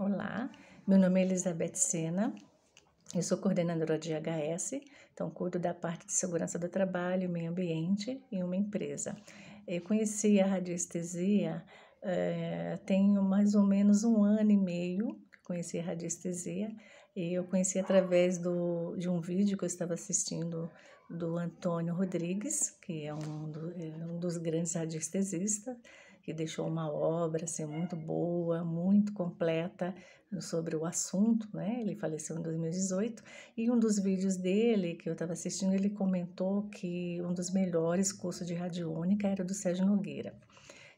Olá, meu nome é Elizabeth Sena, eu sou coordenadora de HS, então cuido da parte de segurança do trabalho, meio ambiente em uma empresa. Eu conheci a radiestesia é, mais ou menos um ano e meio que conheci a radiestesia e eu conheci através do, de um vídeo que eu estava assistindo do Antônio Rodrigues, que é um, do, é um dos grandes radiestesistas, que deixou uma obra assim, muito boa, muito completa eh, sobre o assunto. Né? Ele faleceu em 2018 e um dos vídeos dele que eu estava assistindo, ele comentou que um dos melhores cursos de radiônica era do Sérgio Nogueira.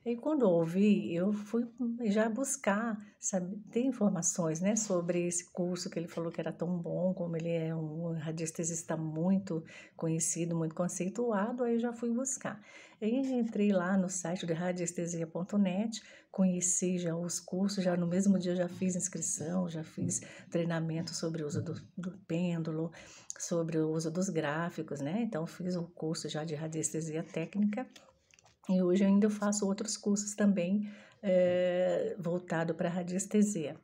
E quando ouvi, eu fui já buscar, sabe, ter informações, né, sobre esse curso que ele falou que era tão bom, como ele é um radiestesista muito conhecido, muito conceituado, aí eu já fui buscar. E entrei lá no site de radiestesia.net, conheci já os cursos, já no mesmo dia já fiz inscrição, já fiz treinamento sobre o uso do, do pêndulo, sobre o uso dos gráficos, né? Então fiz um curso já de radiestesia técnica e hoje eu ainda faço outros cursos também é, voltado para radiestesia.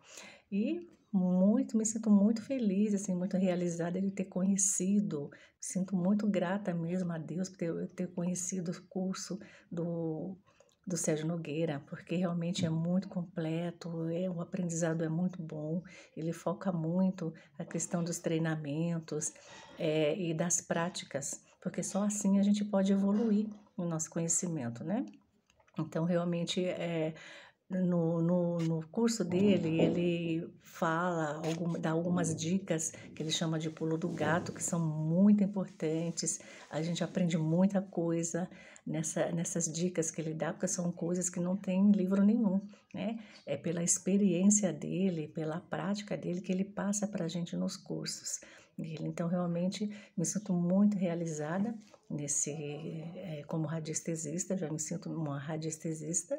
E muito, me sinto muito feliz, assim, muito realizada de ter conhecido, sinto muito grata mesmo a Deus por ter, ter conhecido o curso do, do Sérgio Nogueira, porque realmente é muito completo, é, o aprendizado é muito bom, ele foca muito a questão dos treinamentos é, e das práticas, porque só assim a gente pode evoluir no nosso conhecimento, né? Então, realmente, é, no, no, no, curso dele, uhum. ele fala, algum, dá algumas uhum. dicas que ele chama de pulo do gato, que são muito importantes. A gente aprende muita coisa nessa, nessas dicas que ele dá, porque são coisas que não tem em livro nenhum. Né? É pela experiência dele, pela prática dele, que ele passa para a gente nos cursos dele. Então, realmente, me sinto muito realizada nesse, eh, como radiestesista, já me sinto uma radiestesista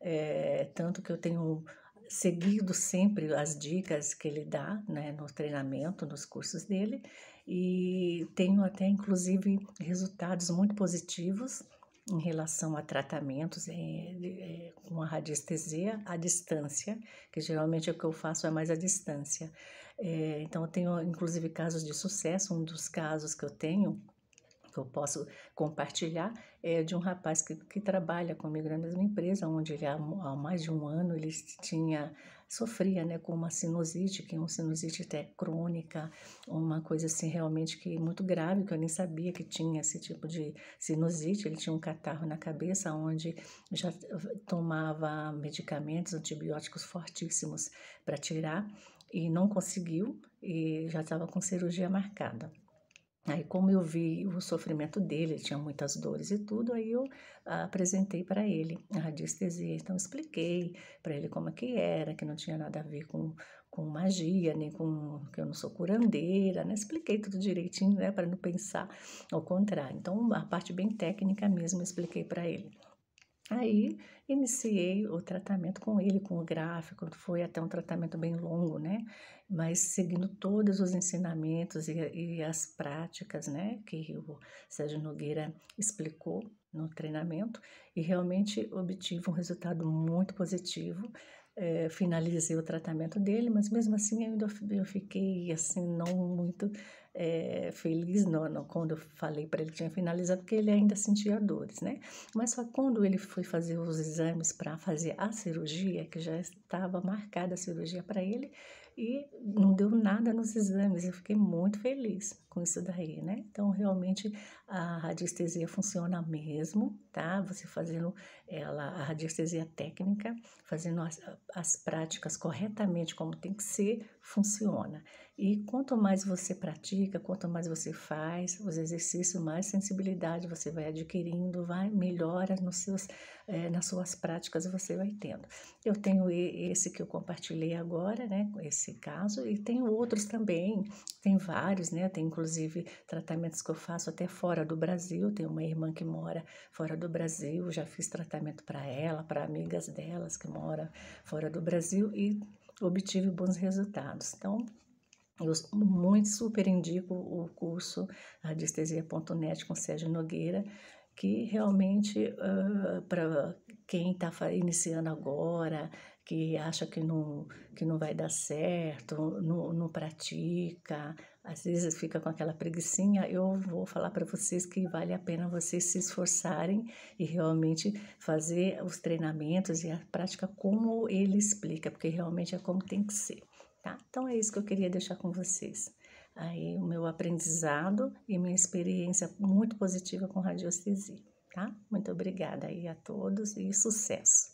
é, tanto que eu tenho seguido sempre as dicas que ele dá né, no treinamento, nos cursos dele, e tenho até inclusive resultados muito positivos em relação a tratamentos eh, eh, com a radiestesia à distância, que geralmente é o que eu faço é mais à distância. É, então, eu tenho inclusive casos de sucesso. Um dos casos que eu tenho que eu posso compartilhar é de um rapaz que, que trabalha comigo na mesma empresa, onde ele há, há mais de um ano ele tinha sofria né, com uma sinusite, que é uma sinusite até crônica, uma coisa assim realmente que muito grave, que eu nem sabia que tinha esse tipo de sinusite. Ele tinha um catarro na cabeça, onde já tomava medicamentos, antibióticos fortíssimos para tirar e não conseguiu e já estava com cirurgia marcada. Aí, como eu vi o sofrimento dele, ele tinha muitas dores e tudo, aí eu apresentei para ele a radiestesia. Então, expliquei para ele como é que era, que não tinha nada a ver com, com magia, nem com que eu não sou curandeira, né? Expliquei tudo direitinho, né? Para não pensar ao contrário. Então, a parte bem técnica mesmo, expliquei para ele. Aí iniciei o tratamento com ele, com o gráfico, foi até um tratamento bem longo, né? Mas seguindo todos os ensinamentos e, e as práticas, né? Que o Sérgio Nogueira explicou no treinamento e realmente obtive um resultado muito positivo. É, finalizei o tratamento dele, mas mesmo assim ainda eu fiquei assim não muito é, feliz não, não, quando eu falei para ele que tinha finalizado, porque ele ainda sentia dores, né? Mas só quando ele foi fazer os exames para fazer a cirurgia, que já estava marcada a cirurgia para ele, e não deu nada nos exames. Eu fiquei muito feliz com isso daí, né? Então, realmente, a radiestesia funciona mesmo, tá? Você fazendo ela, a radiestesia técnica, fazendo as, as práticas corretamente como tem que ser, funciona. E quanto mais você pratica, dica: quanto mais você faz os exercícios, mais sensibilidade você vai adquirindo, vai melhora nos seus, é, nas suas práticas você vai tendo. Eu tenho esse que eu compartilhei agora, né? Esse caso, e tenho outros também, tem vários, né? Tem inclusive tratamentos que eu faço até fora do Brasil. Tem uma irmã que mora fora do Brasil, já fiz tratamento para ela, para amigas delas que moram fora do Brasil e obtive bons resultados. Então, eu muito super indico o curso radiestesia.net com Sérgio Nogueira, que realmente uh, para quem está iniciando agora, que acha que não, que não vai dar certo, não, não pratica, às vezes fica com aquela preguiçinha, eu vou falar para vocês que vale a pena vocês se esforçarem e realmente fazer os treinamentos e a prática como ele explica, porque realmente é como tem que ser. Tá? Então é isso que eu queria deixar com vocês. Aí o meu aprendizado e minha experiência muito positiva com radiestesia, tá? Muito obrigada aí a todos e sucesso.